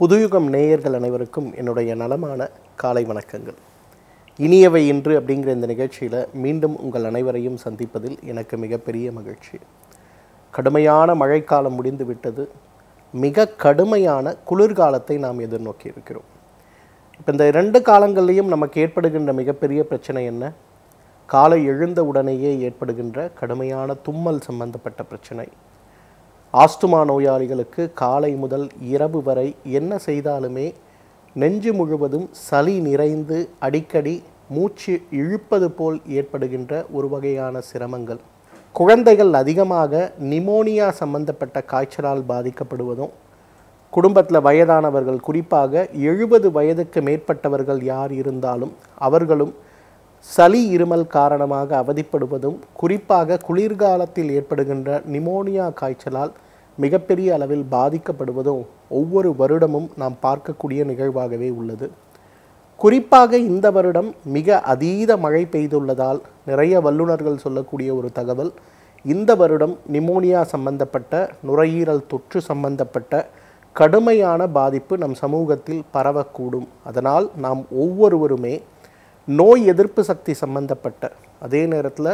புதுயுகம் நேயர்கள் அனைவருக்கும் என்னுடைய நலமான காலை வணக்கங்கள் இனியவை இன்று அப்படிங்கிற இந்த நிகழ்ச்சியில் மீண்டும் உங்கள் அனைவரையும் சந்திப்பதில் எனக்கு மிகப்பெரிய மகிழ்ச்சி கடுமையான மழைக்காலம் முடிந்து விட்டது மிக கடுமையான குளிர்காலத்தை நாம் எதிர்நோக்கி இருக்கிறோம் இப்போ இந்த இரண்டு காலங்கள்லேயும் நமக்கு ஏற்படுகின்ற மிகப்பெரிய பிரச்சனை என்ன காலை எழுந்த உடனேயே ஏற்படுகின்ற கடுமையான தும்மல் சம்பந்தப்பட்ட பிரச்சனை ஆஸ்துமா நோயாளிகளுக்கு காலை முதல் இரவு வரை என்ன செய்தாலுமே நெஞ்சு முழுவதும் சளி நிறைந்து அடிக்கடி மூச்சு இழுப்பது போல் ஏற்படுகின்ற ஒரு வகையான சிரமங்கள் குழந்தைகள் அதிகமாக நிமோனியா சம்பந்தப்பட்ட காய்ச்சலால் பாதிக்கப்படுவதும் குடும்பத்தில் வயதானவர்கள் குறிப்பாக எழுபது வயதுக்கு மேற்பட்டவர்கள் யார் இருந்தாலும் அவர்களும் சளி இருமல் காரணமாக அவதிப்படுவதும் குறிப்பாக குளிர்காலத்தில் ஏற்படுகின்ற நிமோனியா காய்ச்சலால் மிகப்பெரிய அளவில் பாதிக்கப்படுவதும் ஒவ்வொரு வருடமும் நாம் பார்க்கக்கூடிய நிகழ்வாகவே உள்ளது குறிப்பாக இந்த வருடம் மிக அதீத மழை பெய்துள்ளதால் நிறைய வல்லுநர்கள் சொல்லக்கூடிய ஒரு தகவல் இந்த வருடம் நிமோனியா சம்பந்தப்பட்ட நுரையீரல் தொற்று சம்பந்தப்பட்ட கடுமையான பாதிப்பு நம் சமூகத்தில் பரவக்கூடும் அதனால் நாம் ஒவ்வொருவருமே நோய் எதிர்ப்பு சக்தி சம்பந்தப்பட்ட அதே நேரத்தில்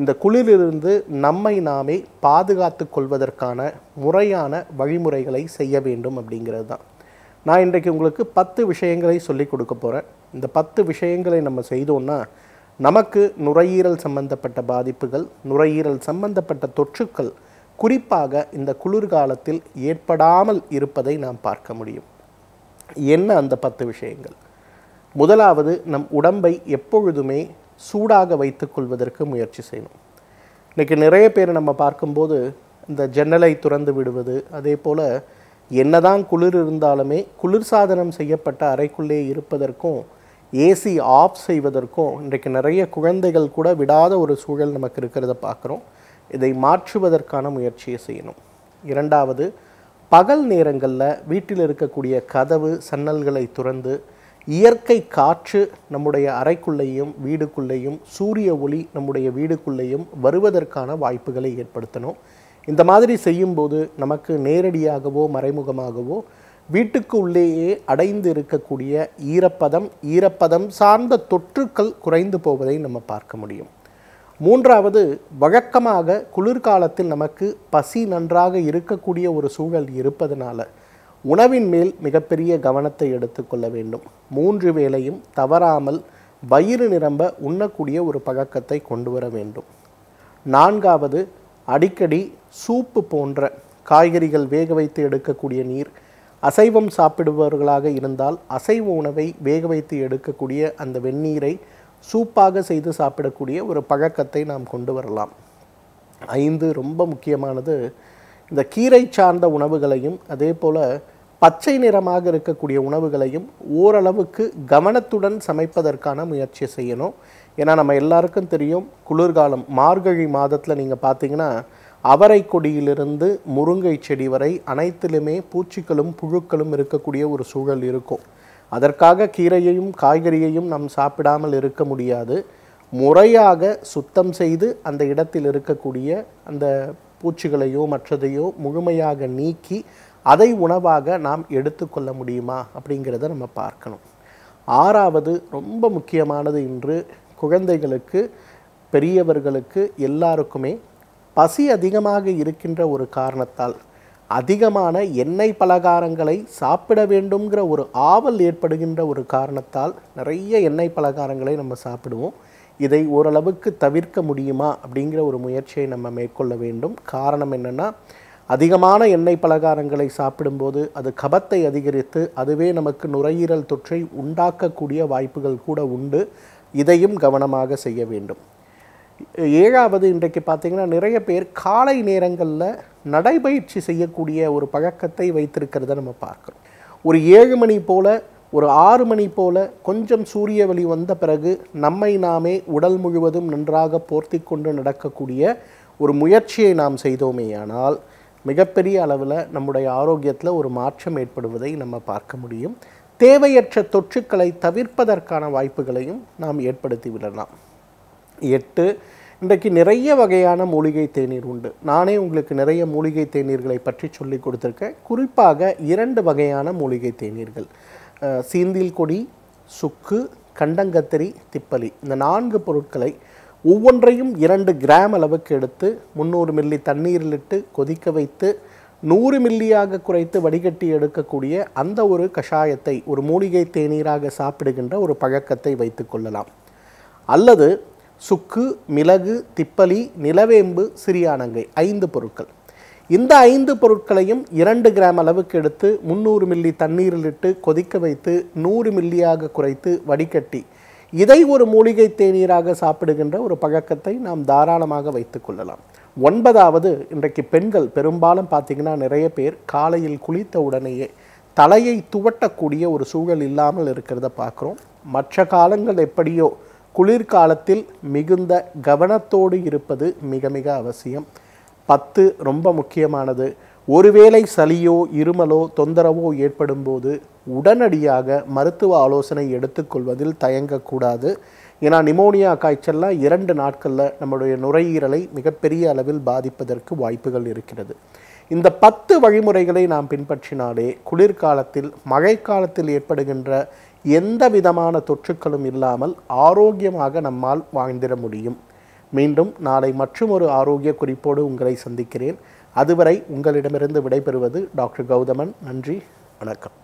இந்த குளிரிலிருந்து நம்மை நாமே பாதுகாத்து கொள்வதற்கான முறையான வழிமுறைகளை செய்ய வேண்டும் அப்படிங்கிறது தான் நான் இன்றைக்கு உங்களுக்கு பத்து விஷயங்களை சொல்லிக் கொடுக்க போகிறேன் இந்த பத்து விஷயங்களை நம்ம செய்தோன்னா நமக்கு நுரையீரல் சம்பந்தப்பட்ட பாதிப்புகள் நுரையீரல் சம்பந்தப்பட்ட தொற்றுக்கள் குறிப்பாக இந்த குளிர்காலத்தில் ஏற்படாமல் இருப்பதை நாம் பார்க்க முடியும் என்ன அந்த பத்து விஷயங்கள் முதலாவது நம் உடம்பை எப்பொழுதுமே சூடாக வைத்து கொள்வதற்கு முயற்சி செய்யணும் இன்றைக்கி நிறைய பேர் நம்ம பார்க்கும்போது இந்த ஜன்னலை துறந்து விடுவது அதே போல் என்னதான் குளிர் இருந்தாலுமே குளிர் சாதனம் செய்யப்பட்ட அறைக்குள்ளே இருப்பதற்கும் ஏசி ஆஃப் செய்வதற்கும் இன்றைக்கு நிறைய குழந்தைகள் கூட விடாத ஒரு சூழல் நமக்கு இருக்கிறத பார்க்குறோம் இதை மாற்றுவதற்கான முயற்சியை செய்யணும் இரண்டாவது பகல் நேரங்களில் வீட்டில் இருக்கக்கூடிய கதவு சன்னல்களை துறந்து இயற்கை காற்று நம்முடைய அறைக்குள்ளேயும் வீடுக்குள்ளேயும் சூரிய ஒளி நம்முடைய வீடுக்குள்ளேயும் வருவதற்கான வாய்ப்புகளை ஏற்படுத்தணும் இந்த மாதிரி செய்யும்போது நமக்கு நேரடியாகவோ மறைமுகமாகவோ வீட்டுக்கு உள்ளேயே அடைந்து இருக்கக்கூடிய ஈரப்பதம் ஈரப்பதம் சார்ந்த தொற்றுக்கள் குறைந்து போவதை நம்ம பார்க்க முடியும் மூன்றாவது வழக்கமாக குளிர்காலத்தில் நமக்கு பசி நன்றாக இருக்கக்கூடிய ஒரு சூழல் இருப்பதனால உணவின் மேல் மிகப்பெரிய கவனத்தை எடுத்துக்கொள்ள வேண்டும் மூன்று வேளையும் தவறாமல் வயிறு நிரம்ப உண்ணக்கூடிய ஒரு பழக்கத்தை கொண்டு வர வேண்டும் நான்காவது அடிக்கடி சூப்பு போன்ற காய்கறிகள் வேக வைத்து எடுக்கக்கூடிய நீர் அசைவம் சாப்பிடுபவர்களாக இருந்தால் அசைவ உணவை வேக வைத்து எடுக்கக்கூடிய அந்த வெந்நீரை சூப்பாக செய்து சாப்பிடக்கூடிய ஒரு பழக்கத்தை நாம் கொண்டு வரலாம் ஐந்து ரொம்ப முக்கியமானது இந்த கீரை சார்ந்த உணவுகளையும் அதே போல் பச்சை நிறமாக இருக்கக்கூடிய உணவுகளையும் ஓரளவுக்கு கவனத்துடன் சமைப்பதற்கான முயற்சி செய்யணும் ஏன்னா நம்ம எல்லாருக்கும் தெரியும் குளிர்காலம் மார்கழி மாதத்தில் நீங்கள் பார்த்தீங்கன்னா அவரை கொடியிலிருந்து முருங்கை செடி வரை அனைத்திலுமே பூச்சிகளும் புழுக்களும் இருக்கக்கூடிய ஒரு சூழல் இருக்கும் அதற்காக கீரையையும் காய்கறியையும் நாம் சாப்பிடாமல் இருக்க முடியாது முறையாக சுத்தம் செய்து அந்த இடத்தில் இருக்கக்கூடிய அந்த பூச்சிகளையோ மற்றதையோ முழுமையாக நீக்கி அதை உணவாக நாம் எடுத்துக்கொள்ள முடியுமா அப்படிங்கிறத நம்ம பார்க்கணும் ஆறாவது ரொம்ப முக்கியமானது இன்று குழந்தைகளுக்கு பெரியவர்களுக்கு எல்லாருக்குமே பசி அதிகமாக இருக்கின்ற ஒரு காரணத்தால் அதிகமான எண்ணெய் பலகாரங்களை சாப்பிட வேண்டும்ங்கிற ஒரு ஆவல் ஏற்படுகின்ற ஒரு காரணத்தால் நிறைய எண்ணெய் பலகாரங்களை நம்ம சாப்பிடுவோம் இதை ஓரளவுக்கு தவிர்க்க முடியுமா அப்படிங்கிற ஒரு முயற்சியை நம்ம மேற்கொள்ள வேண்டும் காரணம் என்னென்னா அதிகமான எண்ணெய் பலகாரங்களை சாப்பிடும்போது அது கபத்தை அதிகரித்து அதுவே நமக்கு நுரையீரல் தொற்றை உண்டாக்கக்கூடிய வாய்ப்புகள் கூட உண்டு இதையும் கவனமாக செய்ய வேண்டும் ஏழாவது இன்றைக்கு பார்த்திங்கன்னா நிறைய பேர் காலை நேரங்களில் நடைபயிற்சி செய்யக்கூடிய ஒரு பழக்கத்தை வைத்திருக்கிறத நம்ம பார்க்குறோம் ஒரு ஏழு மணி போல் ஒரு ஆறு மணி போல் கொஞ்சம் சூரிய வெளி வந்த பிறகு நம்மை நாமே உடல் முழுவதும் நன்றாக போர்த்தி கொண்டு நடக்கக்கூடிய ஒரு முயற்சியை நாம் செய்தோமேயானால் மிகப்பெரிய அளவில் நம்முடைய ஆரோக்கியத்தில் ஒரு மாற்றம் ஏற்படுவதை நம்ம பார்க்க முடியும் தேவையற்ற தொற்றுக்களை தவிர்ப்பதற்கான வாய்ப்புகளையும் நாம் ஏற்படுத்தி விடலாம் எட்டு இன்றைக்கு நிறைய வகையான மூலிகை தேநீர் உண்டு நானே உங்களுக்கு நிறைய மூலிகை தேநீர்களை பற்றி சொல்லி கொடுத்துருக்கேன் குறிப்பாக இரண்டு வகையான மூலிகை தேநீர்கள் சீந்தில் கொடி சுக்கு கண்டங்கத்திரி திப்பலி இந்த நான்கு பொருட்களை ஒவ்வொன்றையும் இரண்டு கிராம் அளவுக்கு எடுத்து முந்நூறு மில்லி தண்ணீரில் இட்டு கொதிக்க வைத்து நூறு மில்லியாக குறைத்து வடிகட்டி எடுக்கக்கூடிய அந்த ஒரு கஷாயத்தை ஒரு மூலிகை தேநீராக சாப்பிடுகின்ற ஒரு பழக்கத்தை வைத்து கொள்ளலாம் அல்லது சுக்கு மிளகு திப்பலி நிலவேம்பு சிறியானங்கை ஐந்து பொருட்கள் இந்த ஐந்து பொருட்களையும் இரண்டு கிராம் அளவுக்கு எடுத்து முந்நூறு மில்லி தண்ணீரில் இட்டு கொதிக்க வைத்து நூறு மில்லியாக குறைத்து வடிகட்டி இதை ஒரு மூலிகை தேநீராக சாப்பிடுகின்ற ஒரு பழக்கத்தை நாம் தாராளமாக வைத்துக்கொள்ளலாம் ஒன்பதாவது இன்றைக்கு பெண்கள் பெரும்பாலும் பார்த்திங்கன்னா நிறைய பேர் காலையில் குளித்த உடனேயே தலையை துவட்டக்கூடிய ஒரு சூழல் இல்லாமல் இருக்கிறத பார்க்குறோம் மற்ற காலங்கள் எப்படியோ குளிர்காலத்தில் மிகுந்த கவனத்தோடு இருப்பது மிக மிக அவசியம் பத்து ரொம்ப முக்கியமானது ஒருவேளை சளியோ இருமலோ தொந்தரவோ ஏற்படும் போது உடனடியாக மருத்துவ ஆலோசனை எடுத்துக்கொள்வதில் தயங்கக்கூடாது ஏன்னா நிமோனியா காய்ச்சல்லாம் இரண்டு நாட்களில் நம்முடைய நுரையீரலை மிகப்பெரிய அளவில் பாதிப்பதற்கு வாய்ப்புகள் இருக்கிறது இந்த பத்து வழிமுறைகளை நாம் பின்பற்றினாலே குளிர்காலத்தில் மழைக்காலத்தில் ஏற்படுகின்ற எந்த விதமான தொற்றுக்களும் இல்லாமல் ஆரோக்கியமாக நம்மால் வாழ்ந்திட முடியும் மீண்டும் நாளை மற்றும் ஒரு ஆரோக்கிய குறிப்போடு உங்களை சந்திக்கிறேன் அதுவரை உங்களிடமிருந்து விடைபெறுவது டாக்டர் கௌதமன் நன்றி வணக்கம்